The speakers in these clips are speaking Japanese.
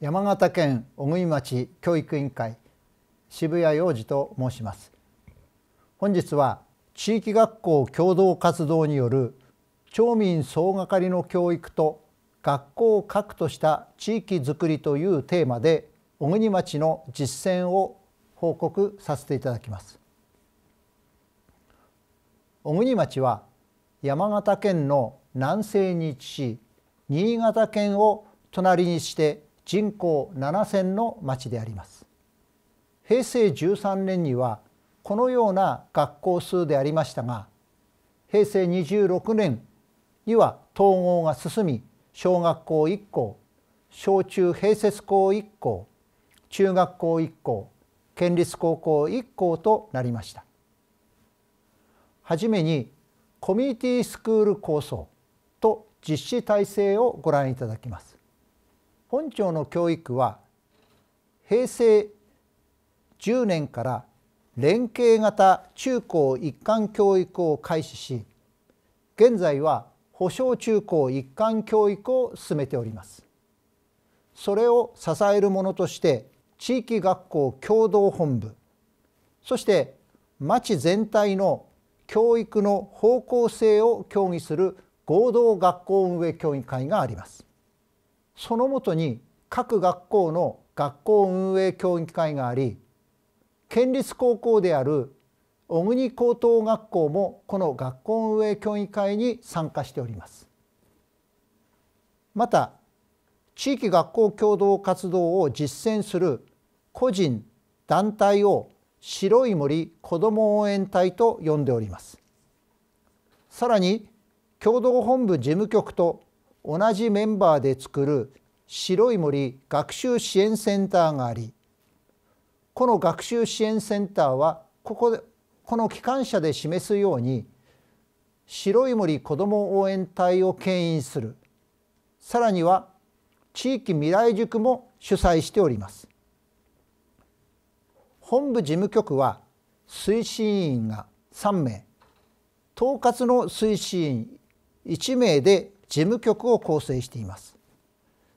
山形県小国町教育委員会渋谷洋二と申します本日は地域学校共同活動による町民総がかりの教育と学校を核とした地域づくりというテーマで小国町の実践を報告させていただきます小国町は山形県の南西に位置し新潟県を隣にして人口7000の町であります平成13年にはこのような学校数でありましたが平成26年には統合が進み小学校1校小中併設校1校中学校1校県立高校1校となりましたはじめにコミュニティスクール構想と実施体制をご覧いただきます本庁の教育は平成10年から連携型中高一貫教育を開始し現在は保障中高一貫教育を進めておりますそれを支えるものとして地域学校共同本部そして町全体の教育の方向性を協議する合同学校運営協議会がありますそのもとに各学校の学校運営協議会があり県立高校である小国高等学校もこの学校運営協議会に参加しておりますまた地域学校共同活動を実践する個人団体を白い森子ども応援隊と呼んでおりますさらに共同本部事務局と同じメンバーで作る白い森学習支援センターがありこの学習支援センターはここでこの機関車で示すように白い森子ども応援隊を牽引するさらには地域未来塾も主催しております本部事務局は推進員が3名統括の推進員1名で事務局を構成しています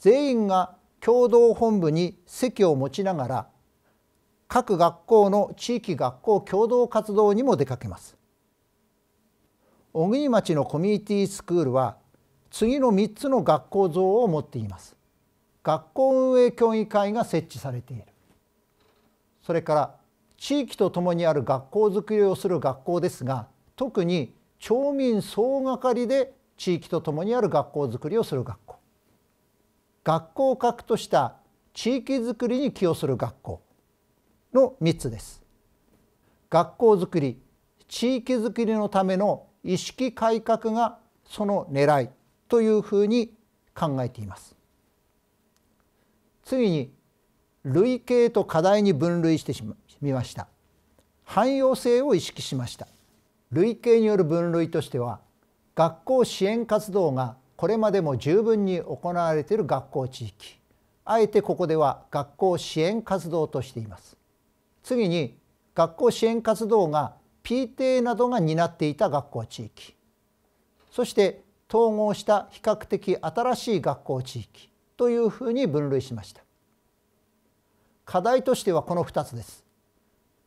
全員が共同本部に席を持ちながら各学校の地域学校共同活動にも出かけます小国町のコミュニティスクールは次の3つの学校像を持っています学校運営協議会が設置されているそれから地域とともにある学校づくりをする学校ですが特に町民総がかりで地域とともにある学校づくりをする学校学校を核とした地域づくりに寄与する学校の3つです。学校づくり地域づくりのための意識改革がその狙いというふうに考えています。次に類型と課題に分類してみました汎用性を意識しました類型による分類としては学校支援活動がこれまでも十分に行われている学校地域あえてここでは学校支援活動としています次に学校支援活動が PTA などが担っていた学校地域そして統合した比較的新しい学校地域というふうに分類しました課題としてはこの2つです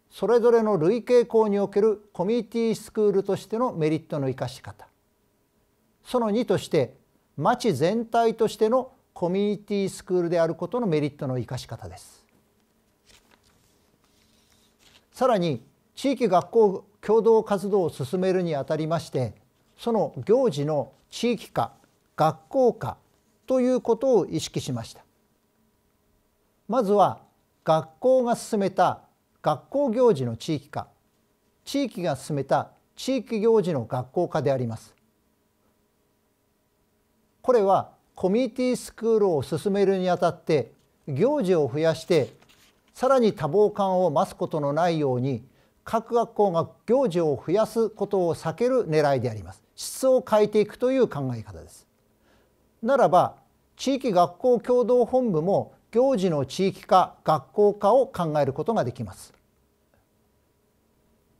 それぞれの類型校におけるコミュニティスクールとしてのメリットの生かし方その2として町全体としてのコミュニティスクールであることのメリットの生かし方ですさらに地域学校共同活動を進めるにあたりましてその行事の地域化学校化ということを意識しましたまずは学校が進めた学校行事の地域化地域が進めた地域行事の学校化でありますこれはコミュニティスクールを進めるにあたって行事を増やしてさらに多忙感を増すことのないように各学校が行事を増やすことを避ける狙いであります質を変えていくという考え方ですならば地域学校共同本部も行事の地域化学校化を考えることができます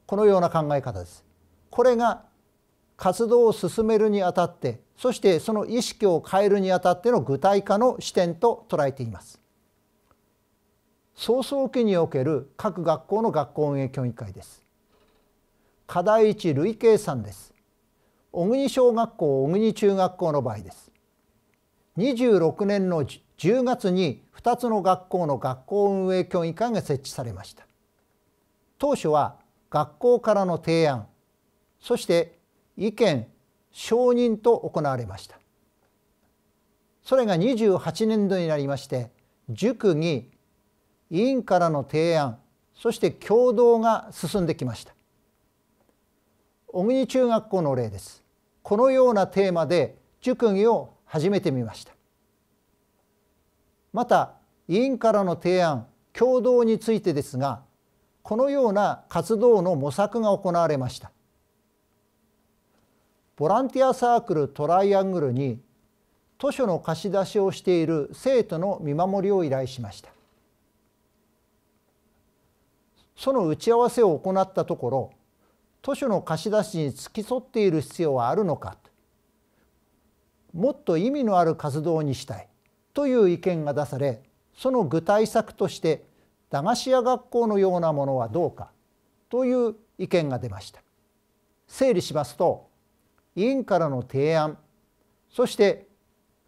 このような考え方ですこれが活動を進めるにあたってそしてその意識を変えるにあたっての具体化の視点と捉えています早々期における各学校の学校運営協議会です課題1累計算です小国小学校小国中学校の場合です26年の10月に2つの学校の学校運営協議会が設置されました当初は学校からの提案そして意見承認と行われましたそれが28年度になりまして塾に委員からの提案そして共同が進んできました小国中学校の例ですこのようなテーマで塾議を始めてみましたまた委員からの提案共同についてですがこのような活動の模索が行われましたボランティアサークルトライアングルに図書の貸し出しをしている生徒の見守りを依頼しましたその打ち合わせを行ったところ図書の貸し出しに付き添っている必要はあるのかもっと意味のある活動にしたいという意見が出されその具体策として駄菓子屋学校のようなものはどうかという意見が出ました整理しますと委員からの提案そして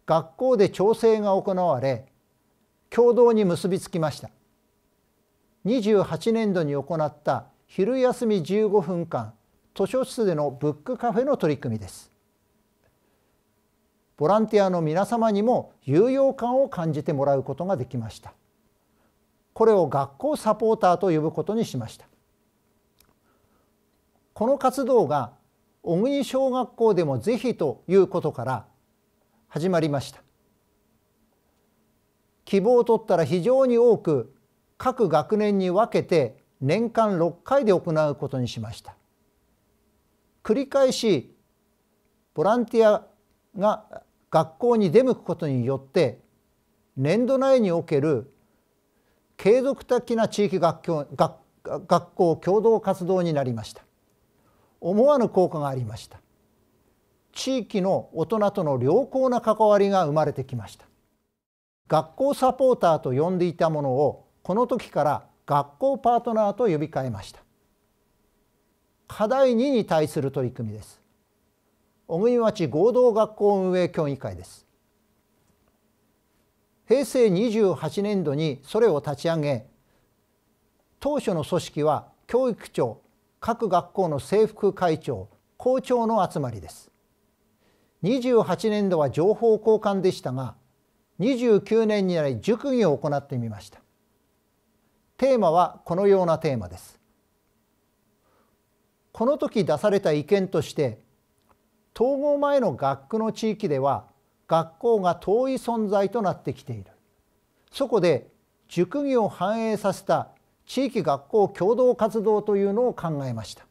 学校で調整が行われ共同に結びつきました28年度に行った昼休み15分間図書室でのブックカフェの取り組みですボランティアの皆様にも有用感を感じてもらうことができましたこれを学校サポーターと呼ぶことにしましたこの活動が小国小学校でもぜひということから始まりました希望を取ったら非常に多く各学年に分けて年間6回で行うことにしました繰り返しボランティアが学校に出向くことによって年度内における継続的な地域学校学校共同活動になりました思わぬ効果がありました地域の大人との良好な関わりが生まれてきました学校サポーターと呼んでいたものをこの時から学校パートナーと呼び替えました課題2に対する取り組みです小国町合同学校運営協議会です平成28年度にそれを立ち上げ当初の組織は教育庁各学校の制服会長校長の集まりです28年度は情報交換でしたが29年になり塾議を行ってみましたテーマはこのようなテーマですこの時出された意見として統合前の学区の地域では学校が遠い存在となってきているそこで塾業を反映させた地域学校共同活動というのを考えました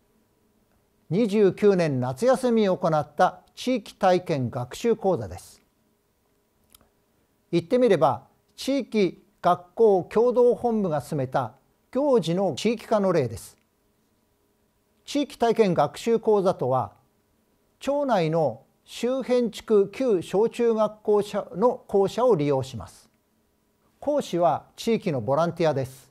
29年夏休みを行った地域体験学習講座です言ってみれば地域学校共同本部が進めた行事の地域化の例です地域体験学習講座とは町内の周辺地区旧小中学校舎の校舎を利用します講師は地域のボランティアです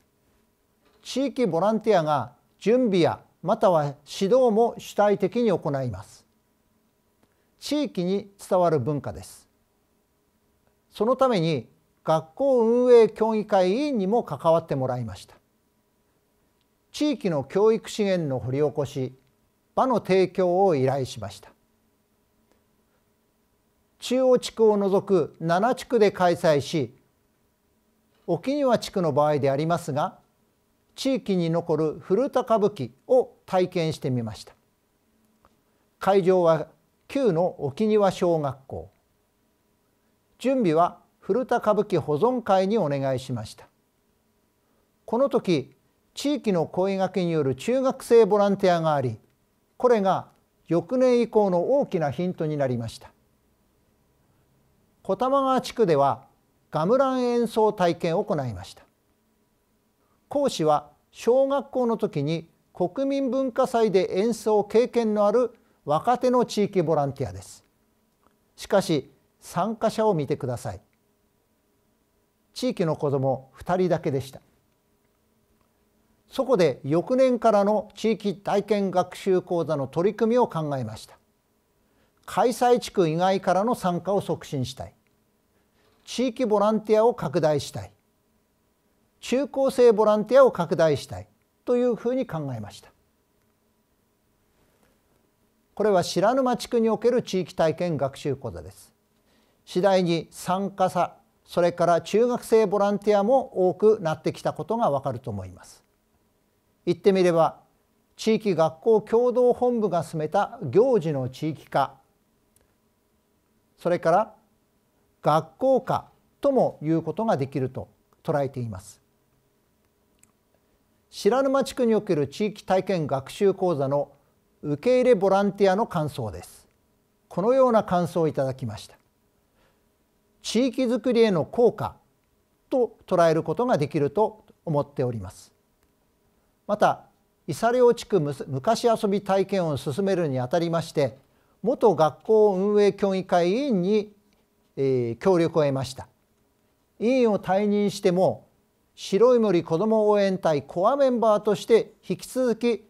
地域ボランティアが準備やまたは指導も主体的に行います地域に伝わる文化ですそのために学校運営協議会委員にも関わってもらいました地域の教育資源の掘り起こし場の提供を依頼しました中央地区を除く7地区で開催し沖縄地区の場合でありますが地域に残る古田歌舞伎を体験してみました会場は旧の沖庭小学校準備は古田歌舞伎保存会にお願いしましたこの時地域の声がけによる中学生ボランティアがありこれが翌年以降の大きなヒントになりました小玉川地区ではガムラン演奏体験を行いました講師は小学校の時に国民文化祭で演奏経験のある若手の地域ボランティアですしかし参加者を見てください地域の子供も2人だけでしたそこで翌年からの地域体験学習講座の取り組みを考えました開催地区以外からの参加を促進したい地域ボランティアを拡大したい中高生ボランティアを拡大したいというふうに考えましたこれは白沼地区における地域体験学習講座です次第に参加者それから中学生ボランティアも多くなってきたことがわかると思います言ってみれば地域学校共同本部が進めた行事の地域化それから学校化とも言うことができると捉えています白沼地区における地域体験学習講座の受け入れボランティアの感想ですこのような感想をいただきました地域づくりへの効果と捉えることができると思っておりますまた伊佐両地区昔遊び体験を進めるにあたりまして元学校運営協議会委員に、えー、協力を得ました委員を退任しても白い森子ども応援隊コアメンバーとして引き続き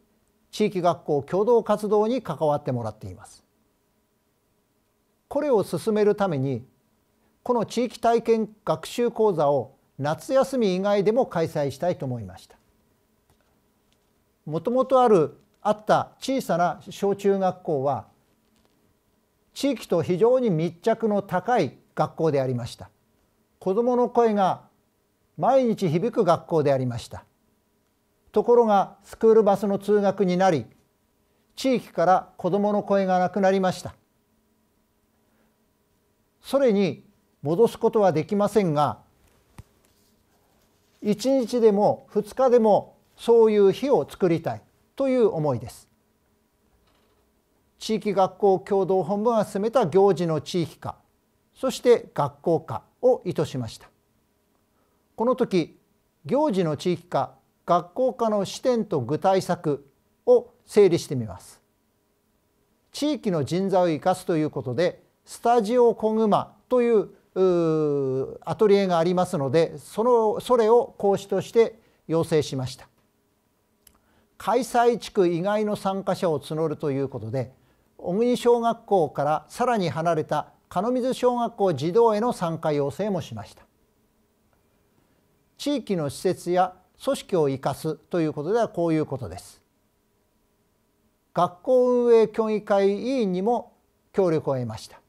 地域学校共同活動に関わってもらっていますこれを進めるためにこの地域体験学習講座を夏休み以外でも開催したいと思いましたもともとあるあった小さな小中学校は地域と非常に密着の高い学校でありました子どもの声が毎日響く学校でありましたところがスクールバスの通学になり地域から子どもの声がなくなりましたそれに戻すことはできませんが1日でも2日でもそういう日を作りたいという思いです地域学校共同本部が進めた行事の地域化そして学校化を意図しましたこの時行事の地域化学校化の視点と具体策を整理してみます地域の人材を生かすということでスタジオコグマというアトリエがありますのでそのそれを講師として要請しました開催地区以外の参加者を募るということで小国小学校からさらに離れた鹿水小学校児童への参加要請もしました地域の施設や組織を生かすということではこういうことです学校運営協議会委員にも協力を得ました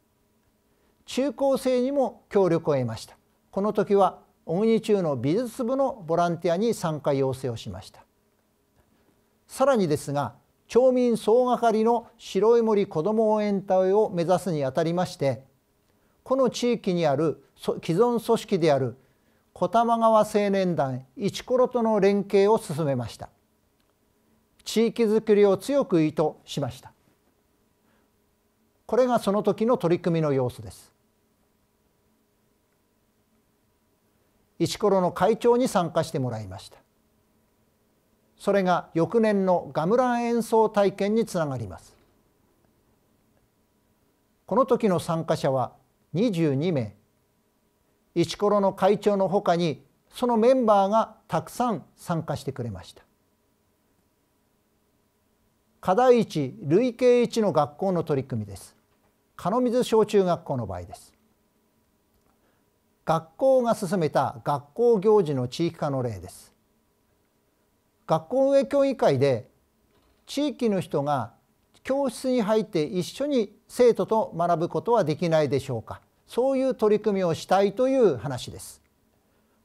中高生にも協力を得ましたこの時は小国中の美術部のボランティアに参加要請をしましたさらにですが町民総がかりの白い森子ども応援隊を目指すにあたりましてこの地域にある既存組織である小玉川青年団一コロとの連携を進めました地域づくりを強く意図しましたこれがその時の取り組みの様子です一コロの会長に参加してもらいましたそれが翌年のガムラン演奏体験につながりますこの時の参加者は22名石ころの会長のほかにそのメンバーがたくさん参加してくれました課題一累計一の学校の取り組みです鹿野水小中学校の場合です学校が進めた学校行事の地域化の例です学校運営協議会で地域の人が教室に入って一緒に生徒と学ぶことはできないでしょうかそういう取り組みをしたいという話です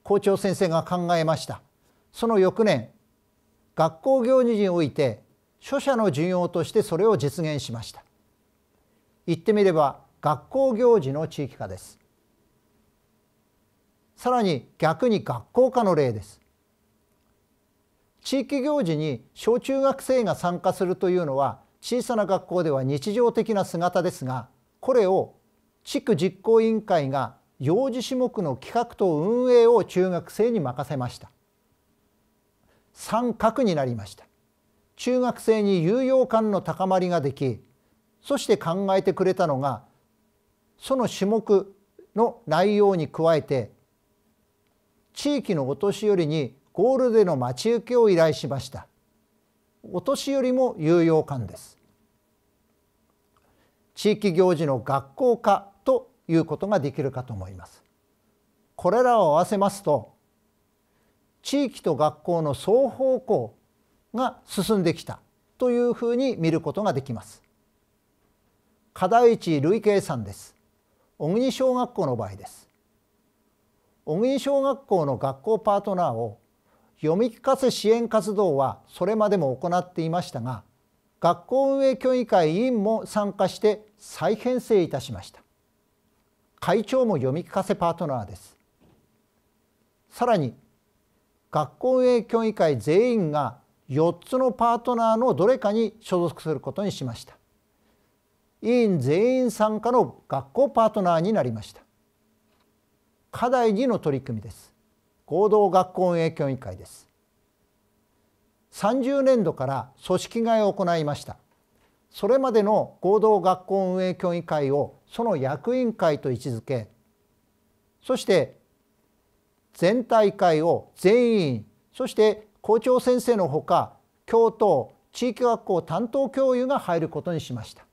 校長先生が考えましたその翌年学校行事において書写の授業としてそれを実現しました言ってみれば学校行事の地域化ですさらに逆に学校化の例です地域行事に小中学生が参加するというのは小さな学校では日常的な姿ですがこれを地区実行委員会が幼児種目の企画と運営を中学生に任せました三角になりました中学生に有用感の高まりができそして考えてくれたのがその種目の内容に加えて地域のお年寄りにゴールでの待ち受けを依頼しましたお年寄りも有用感です地域行事の学校化ということができるかと思いますこれらを合わせますと地域と学校の双方向が進んできたというふうに見ることができます課題一類計算です小国小学校の場合です小国小学校の学校パートナーを読み聞かせ支援活動はそれまでも行っていましたが学校運営協議会委員も参加して再編成いたしました会長も読み聞かせパートナーですさらに学校運営協議会全員が4つのパートナーのどれかに所属することにしました委員全員参加の学校パートナーになりました課題2の取り組みです合同学校運営協議会です30年度から組織替えを行いましたそれまでの合同学校運営協議会をその役員会と位置づけそして全体会を全員そして校長先生のほか教頭地域学校担当教諭が入ることにしました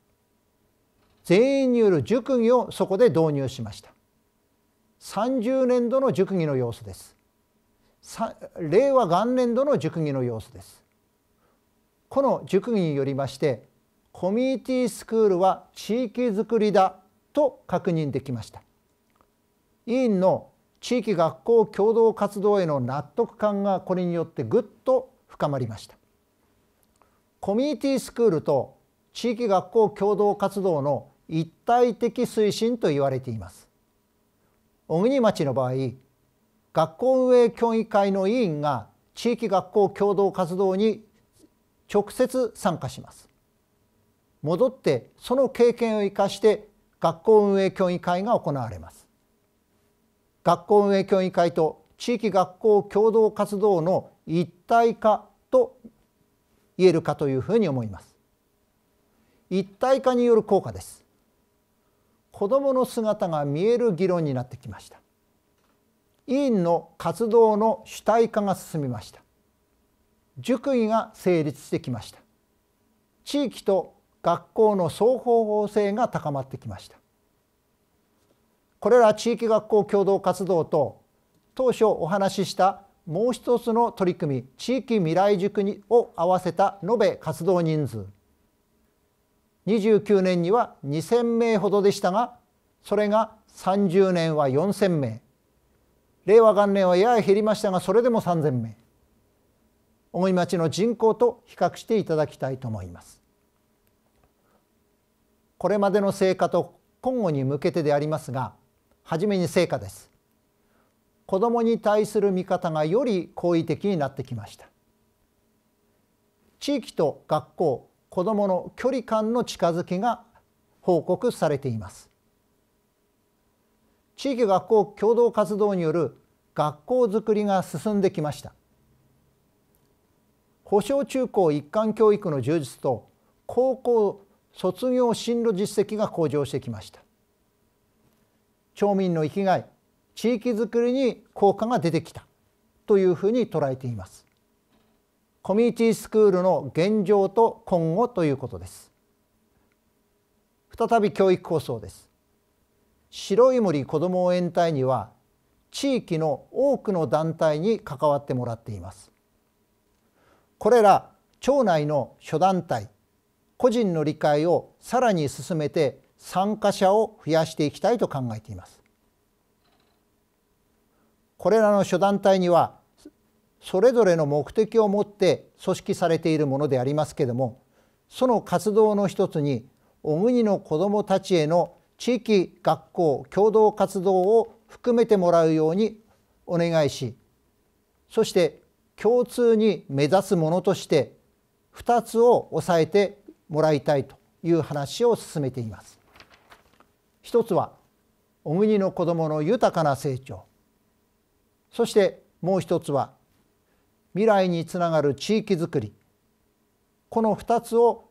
全員による塾議をそこで導入しました30年度の塾議の様子です令和元年度の塾議の様子ですこの塾議によりましてコミュニティスクールは地域づくりだと確認できました委員の地域学校共同活動への納得感がこれによってぐっと深まりましたコミュニティスクールと地域学校共同活動の一体的推進と言われています小国町の場合学校運営協議会の委員が地域学校共同活動に直接参加します戻ってその経験を生かして学校運営協議会が行われます学校運営協議会と地域学校共同活動の一体化と言えるかというふうに思います一体化による効果です子どもの姿が見える議論になってきました委員の活動の主体化が進みました塾医が成立してきました地域と学校の双方向性が高まってきましたこれら地域学校共同活動と当初お話ししたもう一つの取り組み地域未来塾にを合わせた延べ活動人数29年には2,000名ほどでしたがそれが30年は4,000名令和元年はやや減りましたがそれでも3,000名大井町の人口と比較していただきたいと思います。これまでの成果と今後に向けてでありますが初めに成果です。子どもに対する見方がより好意的になってきました。地域と学校子どもの距離感の近づきが報告されています。地域学校共同活動による学校づくりが進んできました保障中高一貫教育の充実と高校卒業進路実績が向上してきました町民の生きがい地域づくりに効果が出てきたというふうに捉えていますコミュニティスクールの現状と今後ということです再び教育構想です白い森子ども応援隊には地域の多くの団体に関わってもらっていますこれら町内の諸団体個人の理解をさらに進めて参加者を増やしていきたいと考えていますこれらの諸団体にはそれぞれの目的を持って組織されているものでありますけれどもその活動の一つに小国の子どもたちへの地域学校共同活動を含めてもらうようにお願いしそして共通に目指すものとして2つを抑えてもらいたいという話を進めています。一つは小国の子どもの豊かな成長そしてもう一つは未来につながる地域づくりこの2つを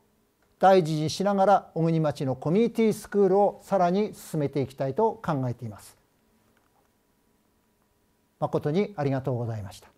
大事にしながら小国町のコミュニティスクールをさらに進めていきたいと考えています。誠にありがとうございました。